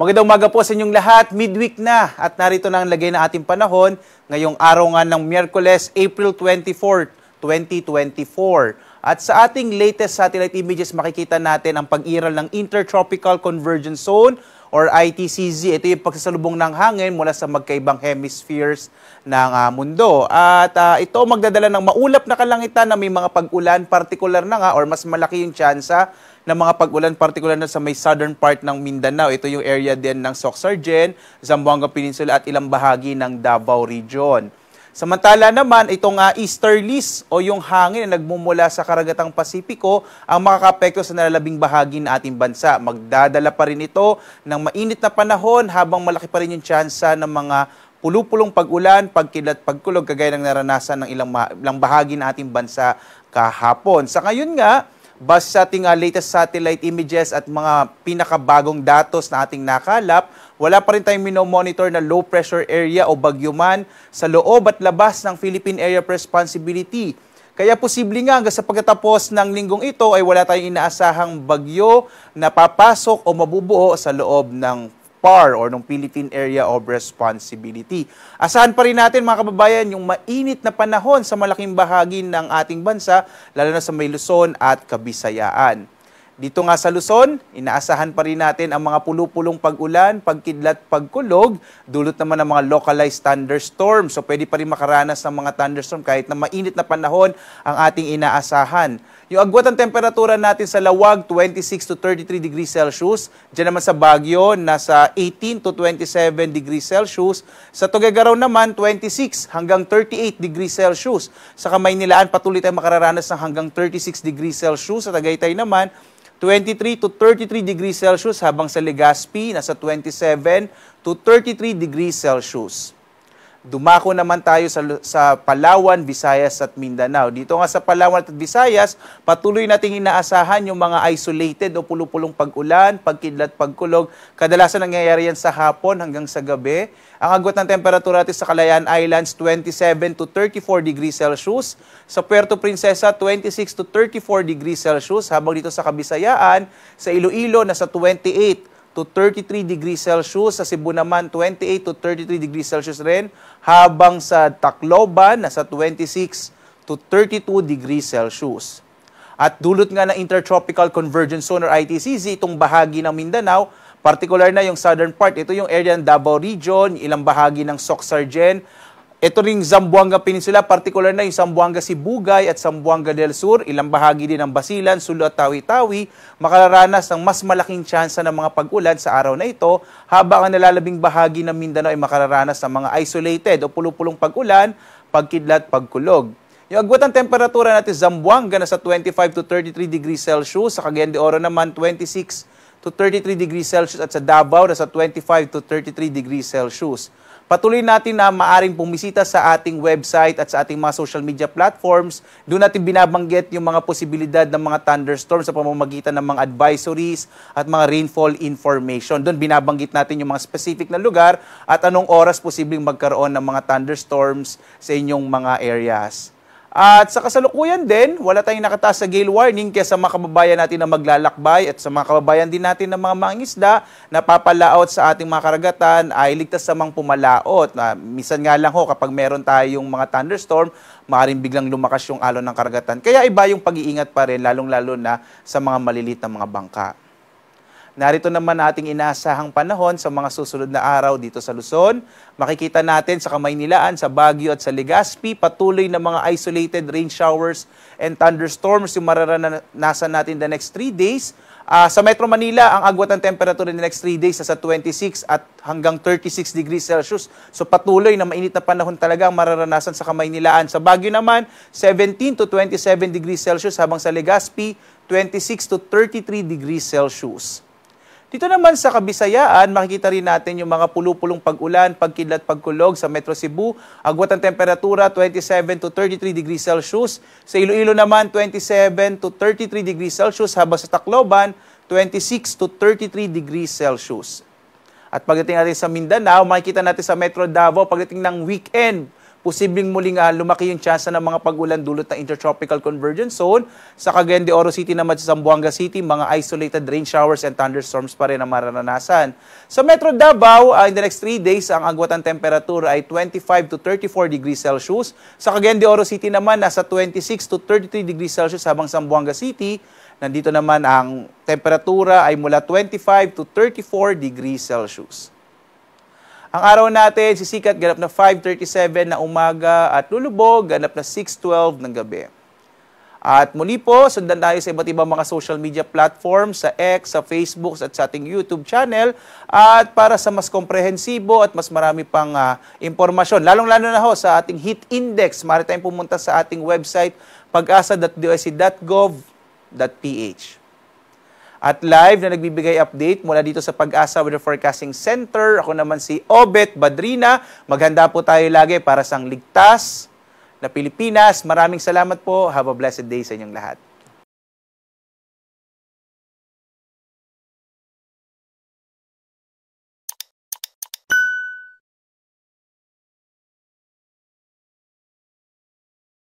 Magandang umaga po sa inyong lahat. Midweek na at narito na ang lagay na ating panahon ngayong araw nga ng Miyerkules, April 24, 2024. At sa ating latest satellite images makikita natin ang pag-iral ng Intertropical Convergence Zone or ITCZ. Ito yung pagsasalubong ng hangin mula sa magkaibang hemispheres ng uh, mundo. At uh, ito magdadala ng maulap na kalangitan na may mga pag-ulan, particular na nga, or mas malaki yung tsansa ng mga pag-ulan, particular na sa may southern part ng Mindanao. Ito yung area din ng Soxargen, Zamboanga Peninsula at ilang bahagi ng Davao Region. Samantala naman, itong uh, ah, easterlies o yung hangin na nagmumula sa karagatang Pasipiko ang makakapekto sa nalalabing bahagi ng ating bansa. Magdadala pa rin ito ng mainit na panahon habang malaki pa rin yung tsansa ng mga pulupulong pag-ulan, pagkilat, pagkulog kagaya ng naranasan ng ilang, ilang bahagi ng ating bansa kahapon. Sa ngayon nga, Base sa ating uh, latest satellite images at mga pinakabagong datos na ating nakalap, wala pa rin tayong minomonitor na low pressure area o bagyo man sa loob at labas ng Philippine Area of Responsibility. Kaya posible nga hanggang sa pagkatapos ng linggong ito ay wala tayong inaasahang bagyo na papasok o mabubuo sa loob ng PAR or ng Philippine Area of Responsibility. Asahan pa rin natin mga kababayan yung mainit na panahon sa malaking bahagi ng ating bansa lalo na sa may Luzon at Kabisayaan. Dito nga sa Luzon, inaasahan pa rin natin ang mga pulupulong pag-ulan, pagkidlat, pagkulog, dulot naman ng mga localized thunderstorm. So pwede pa rin makaranas ng mga thunderstorm kahit na mainit na panahon ang ating inaasahan. Yung agwat ang temperatura natin sa Lawag, 26 to 33 degrees Celsius. Diyan naman sa Baguio, nasa 18 to 27 degrees Celsius. Sa Tugagaraw naman, 26 hanggang 38 degrees Celsius. Sa Kamaynilaan, patuloy tayong makararanas ng hanggang 36 degrees Celsius. Sa Tagaytay naman, 23 to 33 degrees Celsius habang sa Legazpi nasa 27 to 33 degrees Celsius. Dumako naman tayo sa, sa Palawan, Visayas at Mindanao. Dito nga sa Palawan at Visayas, patuloy nating inaasahan yung mga isolated o pulupulong pag-ulan, pagkidlat, pagkulog. Kadalasan nangyayari yan sa hapon hanggang sa gabi. Ang agot ng temperatura natin sa Calayan Islands, 27 to 34 degrees Celsius. Sa Puerto Princesa, 26 to 34 degrees Celsius. Habang dito sa Kabisayaan, sa Iloilo, nasa 28 to 33 degrees Celsius. Sa Cebu naman, 28 to 33 degrees Celsius rin. Habang sa Tacloban, nasa 26 to 32 degrees Celsius. At dulot nga ng Intertropical Convergence Zone or ITCZ, itong bahagi ng Mindanao, particular na yung southern part, ito yung area ng Davao Region, ilang bahagi ng Soc Sargen, ito ring Zamboanga Peninsula, particular na yung Zamboanga Sibugay at Zamboanga del Sur, ilang bahagi din ng Basilan, Sulu at Tawi-Tawi, makararanas ng mas malaking tsansa ng mga pag-ulan sa araw na ito, habang ang nalalabing bahagi ng Mindanao ay makararanas ng mga isolated o pulupulong pag-ulan, pagkidlat, pagkulog. Yung agwat ng temperatura natin Zamboanga na sa 25 to 33 degrees Celsius, sa Cagayan de Oro naman 26 to 33 degrees Celsius at sa Davao na sa 25 to 33 degrees Celsius. Patuloy natin na maaring pumisita sa ating website at sa ating mga social media platforms. Doon natin binabanggit yung mga posibilidad ng mga thunderstorms sa pamamagitan ng mga advisories at mga rainfall information. Doon binabanggit natin yung mga specific na lugar at anong oras posibleng magkaroon ng mga thunderstorms sa inyong mga areas. At sa kasalukuyan din, wala tayong nakataas sa gale warning kaya sa mga kababayan natin na maglalakbay at sa mga kababayan din natin na mga mangisda na papalaot sa ating mga karagatan ay ligtas sa mga pumalaot. Na, misan nga lang ho kapag meron tayong mga thunderstorm, maaaring biglang lumakas yung alon ng karagatan. Kaya iba yung pag-iingat pa rin lalong-lalo na sa mga maliliit na mga bangka. Narito naman nating inaasahang panahon sa mga susunod na araw dito sa Luzon. Makikita natin sa Kamaynilaan, sa Baguio at sa Legazpi patuloy na mga isolated rain showers and thunderstorms yung mararanasan natin the next 3 days. Uh, sa Metro Manila, ang agwat ng temperature in the next 3 days sa 26 at hanggang 36 degrees Celsius. So patuloy na mainit na panahon talaga ang mararanasan sa Kamaynilaan. Sa Baguio naman, 17 to 27 degrees Celsius habang sa Legazpi, 26 to 33 degrees Celsius. Dito naman sa Kabisayaan, makikita rin natin yung mga pulupulong pag-ulan, pagkidlat, pagkulog sa Metro Cebu. Agwat ang temperatura 27 to 33 degrees Celsius. Sa Iloilo naman 27 to 33 degrees Celsius habang sa Tacloban 26 to 33 degrees Celsius. At pagdating natin sa Mindanao, makikita natin sa Metro Davao pagdating ng weekend posibleng muling uh, lumaki yung tsansa ng mga pag-ulan dulot ng intertropical convergence zone. Sa Cagayan de Oro City naman sa Zamboanga City, mga isolated rain showers and thunderstorms pa rin ang mararanasan. Sa Metro Davao, uh, in the next 3 days, ang agwat temperatura ay 25 to 34 degrees Celsius. Sa Cagayan de Oro City naman, nasa 26 to 33 degrees Celsius habang sa Zamboanga City, nandito naman ang temperatura ay mula 25 to 34 degrees Celsius. Ang araw natin, sisikat ganap na 5.37 na umaga at lulubog ganap na 6.12 ng gabi. At muli po, sundan tayo sa iba't ibang mga social media platforms, sa X, sa Facebook, at sa ating YouTube channel. At para sa mas komprehensibo at mas marami pang uh, impormasyon, lalong-lalo na ho sa ating heat index, maaari pumunta sa ating website pag at live na nagbibigay update mula dito sa Pag-asa Weather Forecasting Center. Ako naman si Obet Badrina. Maghanda po tayo lagi para sa ligtas na Pilipinas. Maraming salamat po. Have a blessed day sa inyong lahat.